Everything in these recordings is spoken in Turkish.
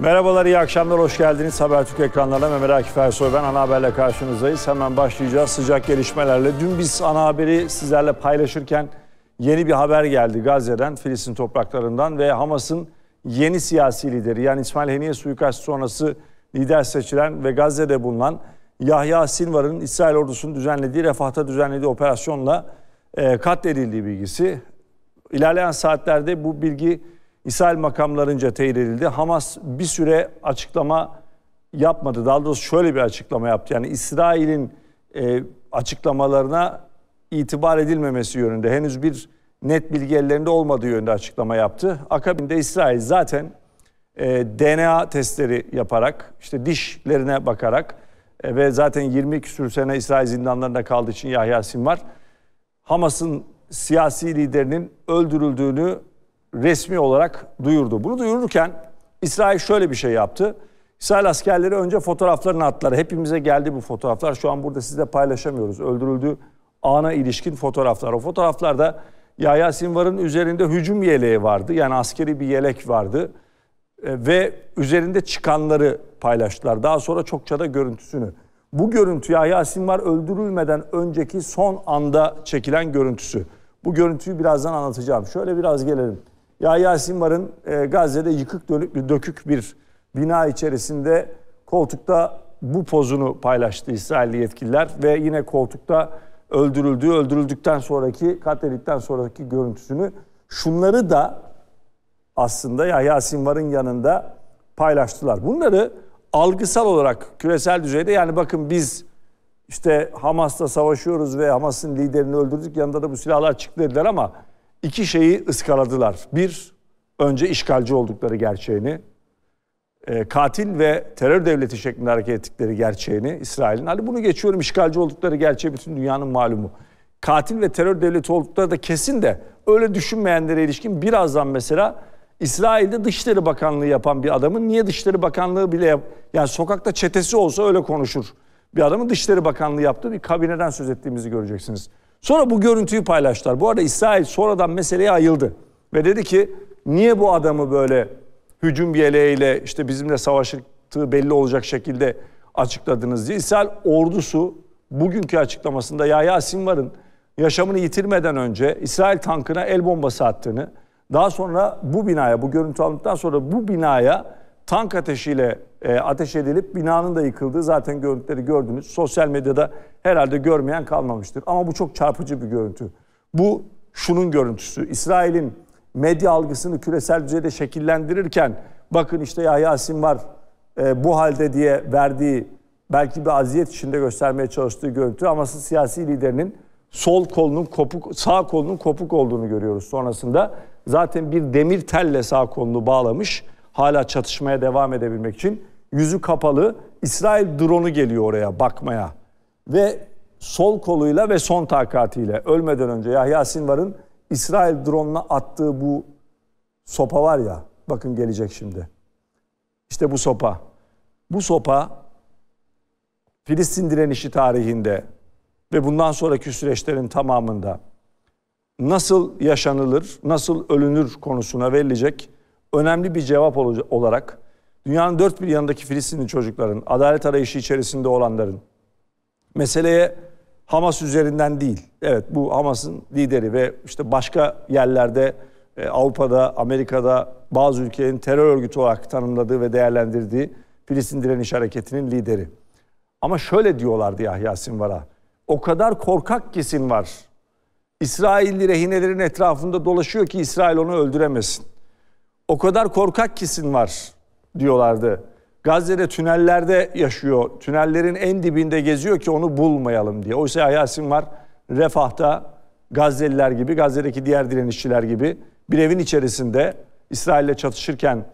Merhabalar, iyi akşamlar, hoş geldiniz. Habertürk ekranlarına Mehmet Akif Ersoy ben. Ana Haber'le karşınızdayız. Hemen başlayacağız sıcak gelişmelerle. Dün biz ana haberi sizlerle paylaşırken yeni bir haber geldi Gazze'den, Filistin topraklarından ve Hamas'ın yeni siyasi lideri yani İsmail Heniye suikast sonrası lider seçilen ve Gazze'de bulunan Yahya Sinvar'ın İsrail ordusunun düzenlediği, Refah'ta düzenlediği operasyonla e, katledildiği bilgisi. İlerleyen saatlerde bu bilgi İsrail makamlarınca teyit edildi. Hamas bir süre açıklama yapmadı. Daha doğrusu şöyle bir açıklama yaptı. Yani İsrail'in e, açıklamalarına itibar edilmemesi yönünde henüz bir net bilgi ellerinde olmadığı yönünde açıklama yaptı. Akabinde İsrail zaten e, DNA testleri yaparak işte dişlerine bakarak e, ve zaten 20 küsür sene İsrail zindanlarında kaldığı için Yahya Sinvar Hamas'ın siyasi liderinin öldürüldüğünü resmi olarak duyurdu. Bunu duyururken İsrail şöyle bir şey yaptı. İsrail askerleri önce fotoğraflarını attılar. Hepimize geldi bu fotoğraflar. Şu an burada sizle paylaşamıyoruz. Öldürüldüğü ana ilişkin fotoğraflar. O fotoğraflarda Yahya Sinvar'ın üzerinde hücum yeleği vardı. Yani askeri bir yelek vardı. E, ve üzerinde çıkanları paylaştılar. Daha sonra çokça da görüntüsünü. Bu görüntü Yahya Sinvar öldürülmeden önceki son anda çekilen görüntüsü. Bu görüntüyü birazdan anlatacağım. Şöyle biraz gelelim. Yahya Sinvar'ın e, Gazze'de yıkık dönük, dökük bir bina içerisinde koltukta bu pozunu paylaştı İsrailli yetkililer ve yine koltukta öldürüldüğü, öldürüldükten sonraki, katledildikten sonraki görüntüsünü şunları da aslında ya Yahya Var'ın yanında paylaştılar. Bunları algısal olarak küresel düzeyde yani bakın biz işte Hamas'ta savaşıyoruz ve Hamas'ın liderini öldürdük yanında da bu silahlar çıktı dediler ama iki şeyi ıskaladılar. Bir, önce işgalci oldukları gerçeğini, e, katil ve terör devleti şeklinde hareket ettikleri gerçeğini İsrail'in. Hadi bunu geçiyorum işgalci oldukları gerçeği bütün dünyanın malumu. Katil ve terör devleti oldukları da kesin de öyle düşünmeyenlere ilişkin birazdan mesela İsrail'de Dışişleri Bakanlığı yapan bir adamın niye Dışişleri Bakanlığı bile yap yani sokakta çetesi olsa öyle konuşur. Bir adamın Dışişleri Bakanlığı yaptığı bir kabineden söz ettiğimizi göreceksiniz. Sonra bu görüntüyü paylaştılar. Bu arada İsrail sonradan meseleye ayıldı. Ve dedi ki niye bu adamı böyle hücum yeleğiyle işte bizimle savaştığı belli olacak şekilde açıkladınız diye. İsrail ordusu bugünkü açıklamasında ya Yahya Varın yaşamını yitirmeden önce İsrail tankına el bombası attığını, daha sonra bu binaya, bu görüntü alındıktan sonra bu binaya tank ateşiyle e, ateş edilip binanın da yıkıldığı zaten görüntüleri gördünüz. Sosyal medyada herhalde görmeyen kalmamıştır. Ama bu çok çarpıcı bir görüntü. Bu şunun görüntüsü. İsrail'in medya algısını küresel düzeyde şekillendirirken bakın işte Yahya Sinvar e, bu halde diye verdiği belki bir aziyet içinde göstermeye çalıştığı görüntü ama siyasi liderinin sol kolunun kopuk, sağ kolunun kopuk olduğunu görüyoruz sonrasında. Zaten bir demir telle sağ kolunu bağlamış. Hala çatışmaya devam edebilmek için yüzü kapalı İsrail drone'u geliyor oraya bakmaya. Ve sol koluyla ve son takatiyle ölmeden önce Yahya Sinvar'ın İsrail drone'una attığı bu sopa var ya bakın gelecek şimdi. İşte bu sopa. Bu sopa Filistin direnişi tarihinde ve bundan sonraki süreçlerin tamamında nasıl yaşanılır, nasıl ölünür konusuna verilecek önemli bir cevap olarak dünyanın dört bir yanındaki Filistinli çocukların, adalet arayışı içerisinde olanların meseleye Hamas üzerinden değil. Evet bu Hamas'ın lideri ve işte başka yerlerde e, Avrupa'da, Amerika'da bazı ülkelerin terör örgütü olarak tanımladığı ve değerlendirdiği Filistin Direniş Hareketi'nin lideri. Ama şöyle diyorlardı Yahya Sinvar'a. O kadar korkak kesim var. İsrailli rehinelerin etrafında dolaşıyor ki İsrail onu öldüremesin. O kadar korkak kesim var diyorlardı. Gazze'de tünellerde yaşıyor. Tünellerin en dibinde geziyor ki onu bulmayalım diye. Oysa Yahya var Refah'ta Gazze'liler gibi, Gazze'deki diğer direnişçiler gibi bir evin içerisinde İsrail'le çatışırken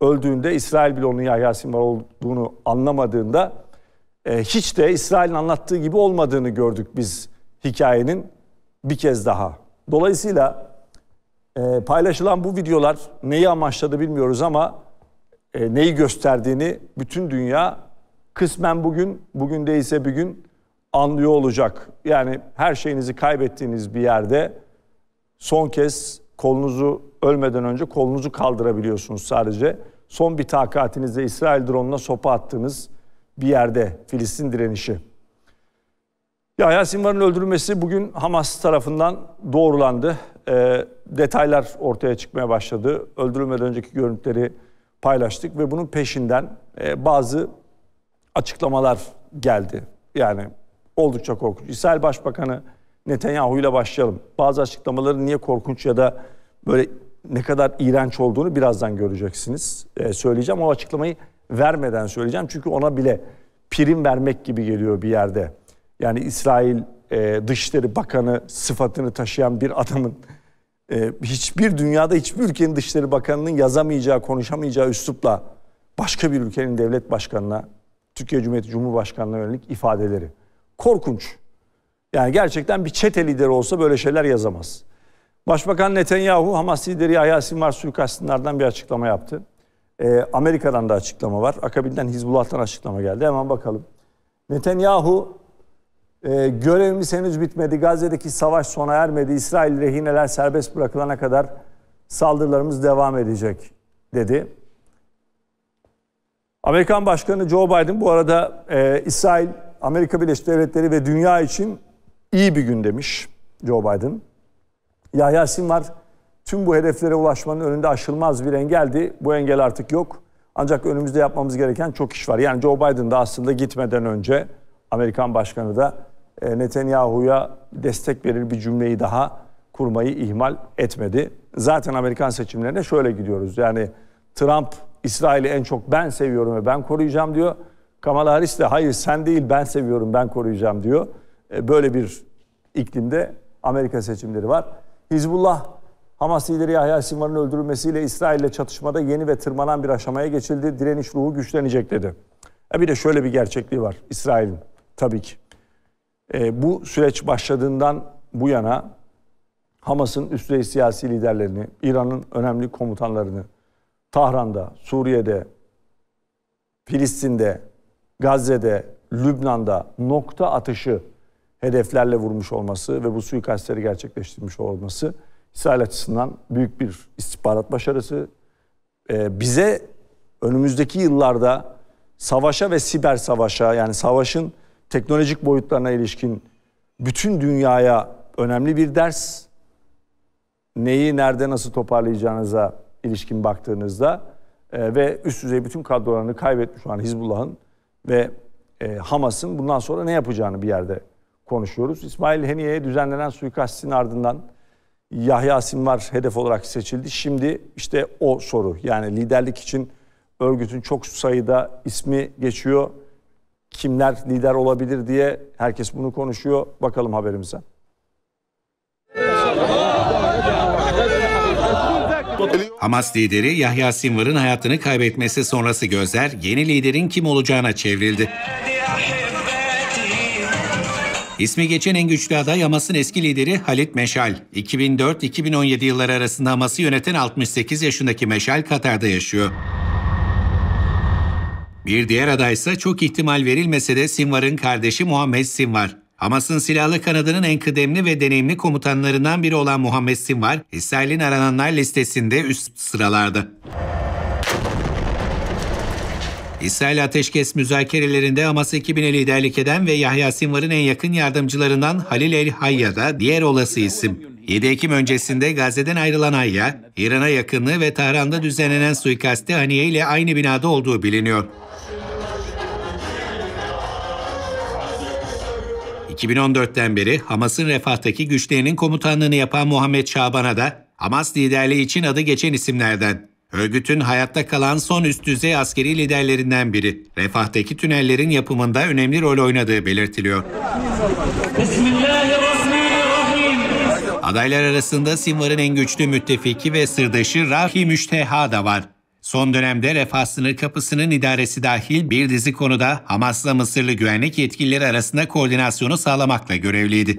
öldüğünde İsrail bile onun Yahya Sinvar olduğunu anlamadığında e, hiç de İsrail'in anlattığı gibi olmadığını gördük biz hikayenin bir kez daha. Dolayısıyla e, paylaşılan bu videolar neyi amaçladı bilmiyoruz ama e, neyi gösterdiğini bütün dünya kısmen bugün, bugün değilse bir gün anlıyor olacak. Yani her şeyinizi kaybettiğiniz bir yerde son kez kolunuzu ölmeden önce kolunuzu kaldırabiliyorsunuz sadece. Son bir takatinizle İsrail drone'una sopa attığınız bir yerde Filistin direnişi. Yahya Sinvar'ın öldürülmesi bugün Hamas tarafından doğrulandı. E, detaylar ortaya çıkmaya başladı. Öldürülmeden önceki görüntüleri paylaştık ve bunun peşinden e, bazı açıklamalar geldi. Yani oldukça korkunç. İsrail Başbakanı Netanyahu ile başlayalım. Bazı açıklamaların niye korkunç ya da böyle ne kadar iğrenç olduğunu birazdan göreceksiniz. E, söyleyeceğim. O açıklamayı vermeden söyleyeceğim. Çünkü ona bile prim vermek gibi geliyor bir yerde. Yani İsrail e, Dışişleri Bakanı sıfatını taşıyan bir adamın ee, hiçbir dünyada hiçbir ülkenin Dışişleri Bakanı'nın yazamayacağı, konuşamayacağı üslupla başka bir ülkenin devlet başkanına, Türkiye Cumhuriyeti Cumhurbaşkanı'na yönelik ifadeleri. Korkunç. Yani gerçekten bir çete lideri olsa böyle şeyler yazamaz. Başbakan Netanyahu Hamas lideri Yahya Sinvar suikastinlerden bir açıklama yaptı. E, Amerika'dan da açıklama var. Akabinden Hizbullah'tan açıklama geldi. Hemen bakalım. Netanyahu ee, görevimiz henüz bitmedi. Gazze'deki savaş sona ermedi. İsrail rehineler serbest bırakılana kadar saldırılarımız devam edecek dedi. Amerikan Başkanı Joe Biden bu arada e, İsrail, Amerika Birleşik Devletleri ve dünya için iyi bir gün demiş Joe Biden. Yahya Sinvar tüm bu hedeflere ulaşmanın önünde aşılmaz bir engeldi. Bu engel artık yok. Ancak önümüzde yapmamız gereken çok iş var. Yani Joe Biden da aslında gitmeden önce Amerikan Başkanı da e, Netanyahu'ya destek verir bir cümleyi daha kurmayı ihmal etmedi. Zaten Amerikan seçimlerine şöyle gidiyoruz. Yani Trump İsrail'i en çok ben seviyorum ve ben koruyacağım diyor. Kamala Harris de hayır sen değil ben seviyorum ben koruyacağım diyor. E, böyle bir iklimde Amerika seçimleri var. Hizbullah Hamas lideri Yahya Sinvar'ın öldürülmesiyle İsrail ile çatışmada yeni ve tırmanan bir aşamaya geçildi. Direniş ruhu güçlenecek dedi. E bir de şöyle bir gerçekliği var İsrail'in tabii ki e, bu süreç başladığından bu yana Hamas'ın üst düzey siyasi liderlerini, İran'ın önemli komutanlarını Tahran'da, Suriye'de, Filistin'de, Gazze'de, Lübnan'da nokta atışı hedeflerle vurmuş olması ve bu suikastleri gerçekleştirmiş olması İsrail açısından büyük bir istihbarat başarısı. Ee, bize önümüzdeki yıllarda savaşa ve siber savaşa yani savaşın teknolojik boyutlarına ilişkin bütün dünyaya önemli bir ders. Neyi nerede nasıl toparlayacağınıza ilişkin baktığınızda e, ve üst düzey bütün kadrolarını kaybetmiş olan Hizbullah'ın ve e, Hamas'ın bundan sonra ne yapacağını bir yerde konuşuyoruz. İsmail Heniye'ye düzenlenen suikastin ardından Yahya Sinvar hedef olarak seçildi. Şimdi işte o soru yani liderlik için örgütün çok sayıda ismi geçiyor kimler lider olabilir diye herkes bunu konuşuyor. Bakalım haberimize. Hamas lideri Yahya Sinvar'ın hayatını kaybetmesi sonrası gözler yeni liderin kim olacağına çevrildi. İsmi geçen en güçlü aday Hamas'ın eski lideri Halit Meşal. 2004-2017 yılları arasında Hamas'ı yöneten 68 yaşındaki Meşal Katar'da yaşıyor. Bir diğer aday ise çok ihtimal verilmese de Sinvar'ın kardeşi Muhammed Sinvar. Hamas'ın silahlı kanadının en kıdemli ve deneyimli komutanlarından biri olan Muhammed Sinvar, İsrail'in arananlar listesinde üst sıralarda. İsrail ateşkes müzakerelerinde Hamas ekibine liderlik eden ve Yahya Sinvar'ın en yakın yardımcılarından Halil El Hayya da diğer olası isim. 7 Ekim öncesinde Gazze'den ayrılan Ayya, İran'a yakınlığı ve Tahran'da düzenlenen suikaste Haniye ile aynı binada olduğu biliniyor. 2014'ten beri Hamas'ın Refah'taki güçlerinin komutanlığını yapan Muhammed Şaban'a da Hamas liderliği için adı geçen isimlerden. Örgütün hayatta kalan son üst düzey askeri liderlerinden biri. Refah'taki tünellerin yapımında önemli rol oynadığı belirtiliyor. Bismillahirrahmanirrahim. Adaylar arasında Sinvar'ın en güçlü müttefiki ve sırdaşı Rahi Müşteha da var. Son dönemde Refah sınır kapısının idaresi dahil bir dizi konuda Hamas'la Mısırlı güvenlik yetkilileri arasında koordinasyonu sağlamakla görevliydi.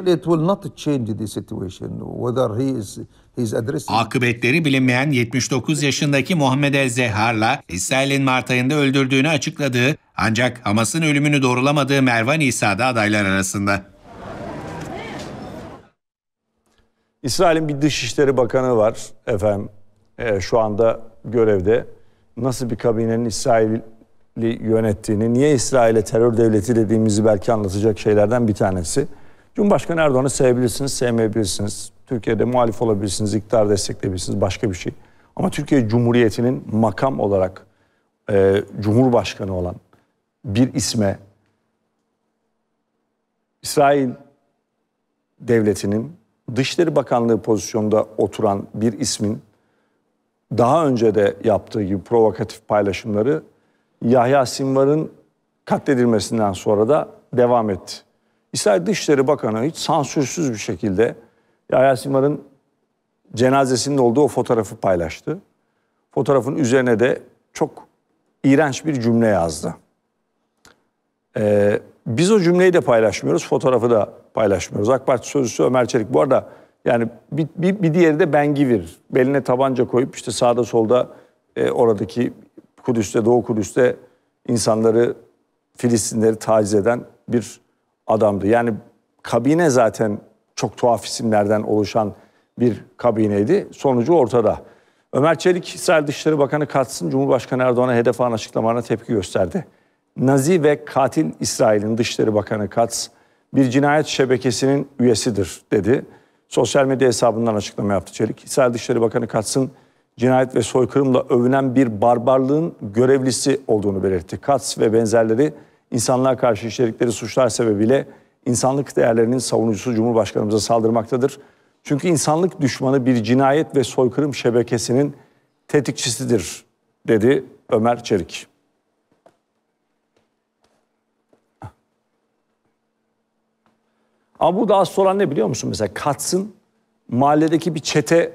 Akıbetleri bilinmeyen 79 yaşındaki Muhammed El Zehar'la İsrail'in Mart ayında öldürdüğünü açıkladığı ancak Hamas'ın ölümünü doğrulamadığı Mervan İsa da adaylar arasında. İsrail'in bir Dışişleri Bakanı var efendim e, şu anda görevde. Nasıl bir kabinenin İsrail'i yönettiğini, niye İsrail'e terör devleti dediğimizi belki anlatacak şeylerden bir tanesi. Cumhurbaşkanı Erdoğan'ı sevebilirsiniz, sevmeyebilirsiniz. Türkiye'de muhalif olabilirsiniz, iktidar destekleyebilirsiniz, başka bir şey. Ama Türkiye Cumhuriyeti'nin makam olarak e, Cumhurbaşkanı olan bir isme İsrail devletinin Dışişleri Bakanlığı pozisyonunda oturan bir ismin daha önce de yaptığı gibi provokatif paylaşımları Yahya Sinvar'ın katledilmesinden sonra da devam etti. İsrail Dışişleri Bakanı hiç sansürsüz bir şekilde Yahya Sinvar'ın cenazesinin olduğu o fotoğrafı paylaştı. Fotoğrafın üzerine de çok iğrenç bir cümle yazdı. Ee, biz o cümleyi de paylaşmıyoruz, fotoğrafı da paylaşmıyoruz. AK Parti sözcüsü Ömer Çelik. Bu arada yani bir, bir, bir diğeri de Ben Givir. Beline tabanca koyup işte sağda solda e, oradaki Kudüs'te, Doğu Kudüs'te insanları, Filistinleri taciz eden bir adamdı. Yani kabine zaten çok tuhaf isimlerden oluşan bir kabineydi. Sonucu ortada. Ömer Çelik, İsrail Dışişleri Bakanı Kats'ın Cumhurbaşkanı Erdoğan'a hedef alan açıklamalarına tepki gösterdi. Nazi ve katil İsrail'in Dışişleri Bakanı Katz bir cinayet şebekesinin üyesidir dedi. Sosyal medya hesabından açıklama yaptı Çelik. İsrail Dışişleri Bakanı Katz'ın cinayet ve soykırımla övünen bir barbarlığın görevlisi olduğunu belirtti. Katz ve benzerleri insanlığa karşı işledikleri suçlar sebebiyle insanlık değerlerinin savunucusu Cumhurbaşkanımıza saldırmaktadır. Çünkü insanlık düşmanı bir cinayet ve soykırım şebekesinin tetikçisidir dedi Ömer Çelik. Ama burada asıl olan ne biliyor musun? Mesela katsın mahalledeki bir çete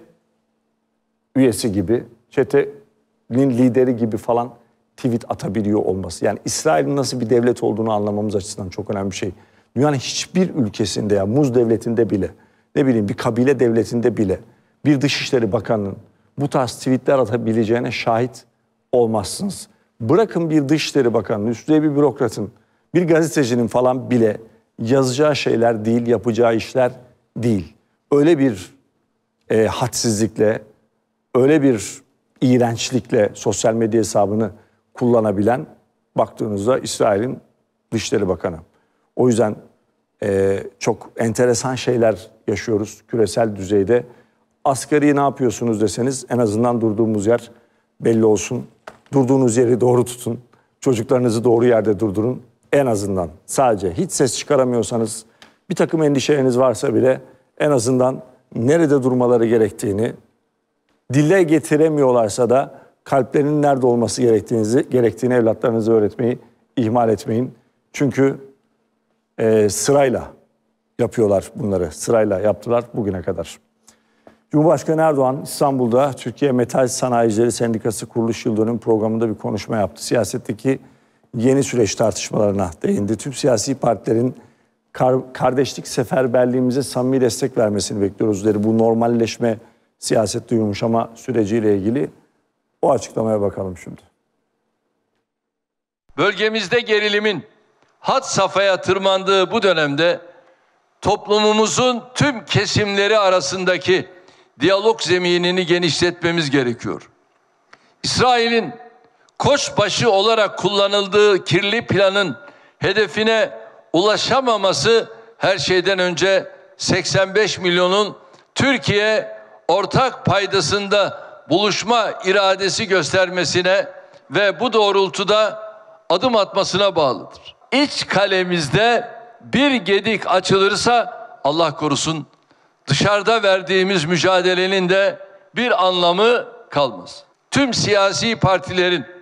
üyesi gibi, çetenin lideri gibi falan tweet atabiliyor olması. Yani İsrail'in nasıl bir devlet olduğunu anlamamız açısından çok önemli bir şey. Dünyanın hiçbir ülkesinde ya Muz devletinde bile ne bileyim bir kabile devletinde bile bir Dışişleri Bakanı'nın bu tarz tweetler atabileceğine şahit olmazsınız. Bırakın bir Dışişleri Bakanı'nın, üstüne bir bürokratın, bir gazetecinin falan bile yazacağı şeyler değil, yapacağı işler değil. Öyle bir e, hadsizlikle, öyle bir iğrençlikle sosyal medya hesabını kullanabilen baktığınızda İsrail'in Dışişleri Bakanı. O yüzden e, çok enteresan şeyler yaşıyoruz küresel düzeyde. Asgari ne yapıyorsunuz deseniz en azından durduğumuz yer belli olsun. Durduğunuz yeri doğru tutun. Çocuklarınızı doğru yerde durdurun en azından sadece hiç ses çıkaramıyorsanız bir takım endişeleriniz varsa bile en azından nerede durmaları gerektiğini dile getiremiyorlarsa da kalplerinin nerede olması gerektiğini, gerektiğini evlatlarınıza öğretmeyi ihmal etmeyin. Çünkü e, sırayla yapıyorlar bunları. Sırayla yaptılar bugüne kadar. Cumhurbaşkanı Erdoğan İstanbul'da Türkiye Metal Sanayicileri Sendikası kuruluş yıl dönüm programında bir konuşma yaptı. Siyasetteki yeni süreç tartışmalarına değindi. Tüm siyasi partilerin kar, kardeşlik seferberliğimize samimi destek vermesini bekliyoruz dedi. Bu normalleşme siyasette yumuşama süreciyle ilgili o açıklamaya bakalım şimdi. Bölgemizde gerilimin hat safhaya tırmandığı bu dönemde toplumumuzun tüm kesimleri arasındaki diyalog zeminini genişletmemiz gerekiyor. İsrail'in Koşbaşı olarak kullanıldığı kirli planın hedefine ulaşamaması her şeyden önce 85 milyonun Türkiye ortak paydasında buluşma iradesi göstermesine ve bu doğrultuda adım atmasına bağlıdır. İç kalemizde bir gedik açılırsa Allah korusun dışarıda verdiğimiz mücadelenin de bir anlamı kalmaz. Tüm siyasi partilerin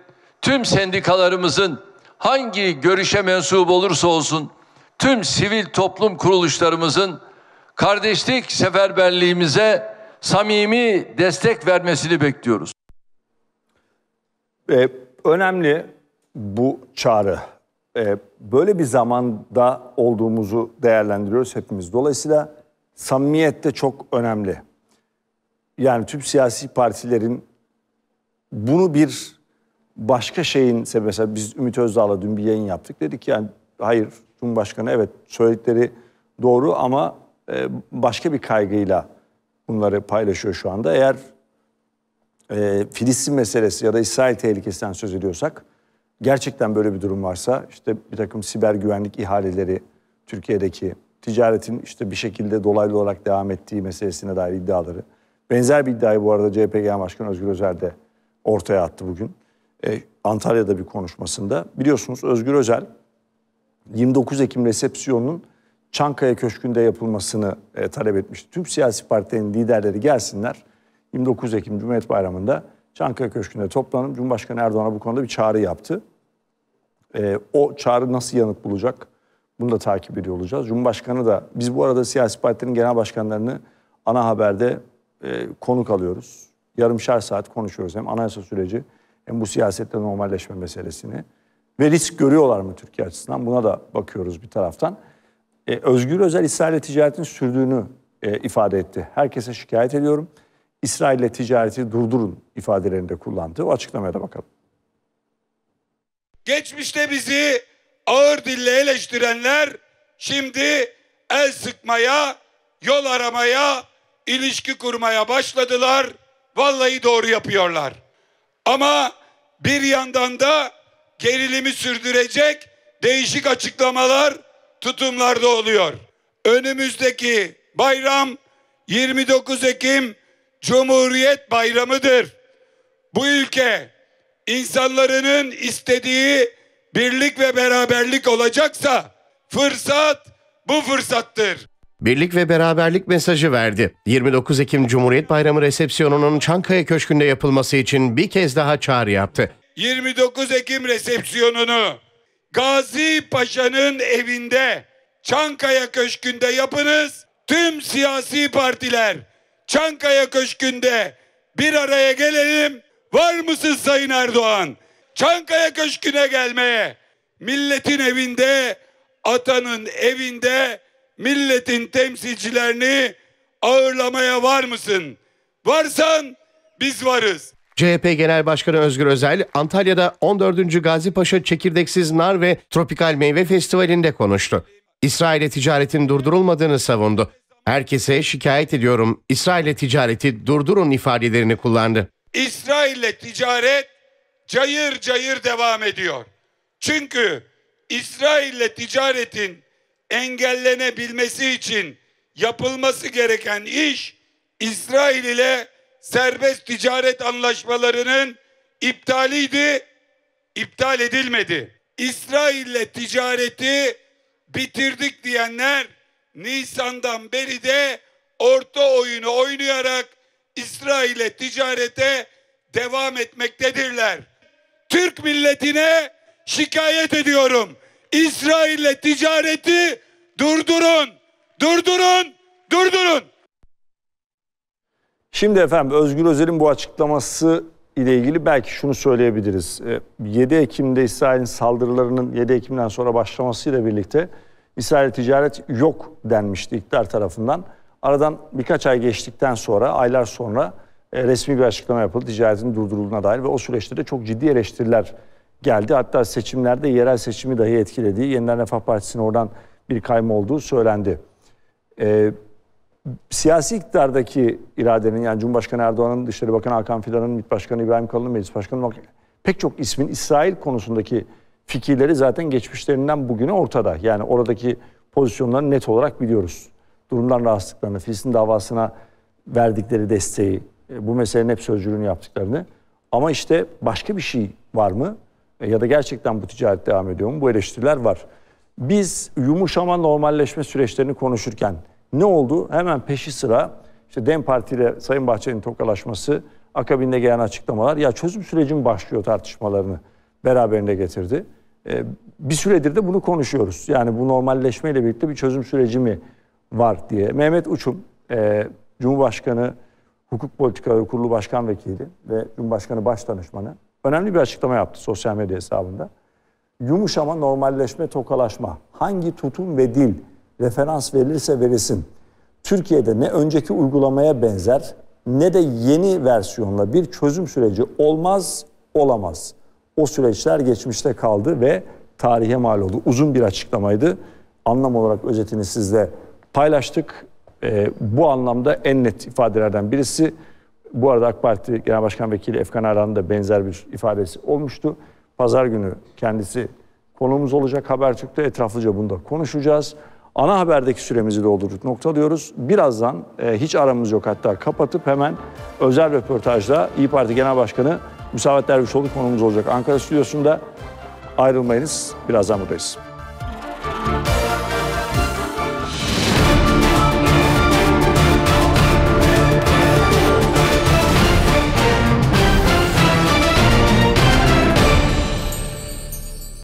tüm sendikalarımızın hangi görüşe mensup olursa olsun tüm sivil toplum kuruluşlarımızın kardeşlik seferberliğimize samimi destek vermesini bekliyoruz. Ee, önemli bu çağrı. Ee, böyle bir zamanda olduğumuzu değerlendiriyoruz hepimiz. Dolayısıyla samimiyet de çok önemli. Yani tüm siyasi partilerin bunu bir başka şeyin mesela biz Ümit Özdağ'la dün bir yayın yaptık. Dedik ki yani hayır Cumhurbaşkanı evet söyledikleri doğru ama e, başka bir kaygıyla bunları paylaşıyor şu anda. Eğer e, Filistin meselesi ya da İsrail tehlikesinden söz ediyorsak gerçekten böyle bir durum varsa işte bir takım siber güvenlik ihaleleri Türkiye'deki ticaretin işte bir şekilde dolaylı olarak devam ettiği meselesine dair iddiaları. Benzer bir iddiayı bu arada CHP Genel Başkanı Özgür Özel de ortaya attı bugün e, Antalya'da bir konuşmasında. Biliyorsunuz Özgür Özel 29 Ekim resepsiyonunun Çankaya Köşkü'nde yapılmasını e, talep etmişti. Tüm siyasi partilerin liderleri gelsinler 29 Ekim Cumhuriyet Bayramı'nda Çankaya Köşkü'nde toplanıp Cumhurbaşkanı Erdoğan'a bu konuda bir çağrı yaptı. E, o çağrı nasıl yanıt bulacak? Bunu da takip ediyor olacağız. Cumhurbaşkanı da, biz bu arada siyasi partilerin genel başkanlarını ana haberde e, konuk alıyoruz. Yarımşar saat konuşuyoruz hem anayasa süreci hem bu siyasette normalleşme meselesini. Ve risk görüyorlar mı Türkiye açısından? Buna da bakıyoruz bir taraftan. Ee, Özgür Özel İsrail'le ticaretin sürdüğünü e, ifade etti. Herkese şikayet ediyorum. İsrail'le ticareti durdurun ifadelerini de kullandı. O açıklamaya da bakalım. Geçmişte bizi ağır dille eleştirenler şimdi el sıkmaya, yol aramaya, ilişki kurmaya başladılar. Vallahi doğru yapıyorlar. Ama bir yandan da gerilimi sürdürecek değişik açıklamalar tutumlarda oluyor. Önümüzdeki bayram 29 Ekim Cumhuriyet Bayramı'dır. Bu ülke insanların istediği birlik ve beraberlik olacaksa fırsat bu fırsattır. Birlik ve beraberlik mesajı verdi. 29 Ekim Cumhuriyet Bayramı resepsiyonunun Çankaya Köşkü'nde yapılması için bir kez daha çağrı yaptı. 29 Ekim resepsiyonunu Gazi Paşa'nın evinde Çankaya Köşkü'nde yapınız. Tüm siyasi partiler Çankaya Köşkü'nde bir araya gelelim. Var mısın Sayın Erdoğan? Çankaya Köşkü'ne gelmeye. Milletin evinde, atanın evinde milletin temsilcilerini ağırlamaya var mısın? Varsan biz varız. CHP Genel Başkanı Özgür Özel, Antalya'da 14. Gazi Paşa Çekirdeksiz Nar ve Tropikal Meyve Festivali'nde konuştu. İsrail'e ticaretin durdurulmadığını savundu. Herkese şikayet ediyorum, İsrail'e ticareti durdurun ifadelerini kullandı. İsrail'le ticaret cayır cayır devam ediyor. Çünkü İsrail'le ticaretin engellenebilmesi için yapılması gereken iş İsrail ile serbest ticaret anlaşmalarının iptaliydi, iptal edilmedi. İsrail ile ticareti bitirdik diyenler Nisan'dan beri de orta oyunu oynayarak ile ticarete devam etmektedirler. Türk milletine şikayet ediyorum. İsrail ile ticareti Durdurun! Durdurun! Durdurun! Şimdi efendim Özgür Özel'in bu açıklaması ile ilgili belki şunu söyleyebiliriz. 7 e, Ekim'de İsrail'in saldırılarının 7 Ekim'den sonra başlamasıyla birlikte İsrail ticaret yok denmişti iktidar tarafından. Aradan birkaç ay geçtikten sonra, aylar sonra e, resmi bir açıklama yapıldı ticaretin durdurulduğuna dair ve o süreçte de çok ciddi eleştiriler geldi. Hatta seçimlerde yerel seçimi dahi etkilediği Yeniden Refah Partisi'nin oradan bir kayma olduğu söylendi. E, siyasi iktidardaki iradenin yani Cumhurbaşkanı Erdoğan'ın, Dışişleri Bakanı Hakan Fidan'ın, MİT Başkanı İbrahim Kalın'ın, Meclis Başkanı pek çok ismin İsrail konusundaki fikirleri zaten geçmişlerinden bugüne ortada. Yani oradaki pozisyonlarını net olarak biliyoruz. Durumdan rahatsızlıklarını, Filistin davasına verdikleri desteği, e, bu meselenin hep sözcülüğünü yaptıklarını. Ama işte başka bir şey var mı? E, ya da gerçekten bu ticaret devam ediyor mu? Bu eleştiriler var. Biz yumuşama normalleşme süreçlerini konuşurken ne oldu? Hemen peşi sıra işte DEM Parti ile Sayın Bahçeli'nin tokalaşması, akabinde gelen açıklamalar ya çözüm sürecin başlıyor tartışmalarını beraberinde getirdi. Ee, bir süredir de bunu konuşuyoruz. Yani bu normalleşme ile birlikte bir çözüm süreci mi var diye. Mehmet Uçum, e, Cumhurbaşkanı Hukuk Politikaları Kurulu Başkan Vekili ve Cumhurbaşkanı Baş Başdanışmanı önemli bir açıklama yaptı sosyal medya hesabında yumuşama, normalleşme, tokalaşma hangi tutum ve dil referans verilirse verilsin Türkiye'de ne önceki uygulamaya benzer ne de yeni versiyonla bir çözüm süreci olmaz, olamaz. O süreçler geçmişte kaldı ve tarihe mal oldu. Uzun bir açıklamaydı. Anlam olarak özetini sizle paylaştık. Ee, bu anlamda en net ifadelerden birisi. Bu arada AK Parti Genel Başkan Vekili Efkan Aran'ın da benzer bir ifadesi olmuştu. Pazar günü kendisi konumuz olacak haber çıktı. Etraflıca bunda konuşacağız. Ana haberdeki süremizi doldurduk noktalıyoruz. Birazdan e, hiç aramız yok hatta kapatıp hemen özel röportajla İyi Parti Genel Başkanı Müsavat Dervişoğlu konumuz olacak Ankara Stüdyosu'nda. Ayrılmayınız birazdan buradayız.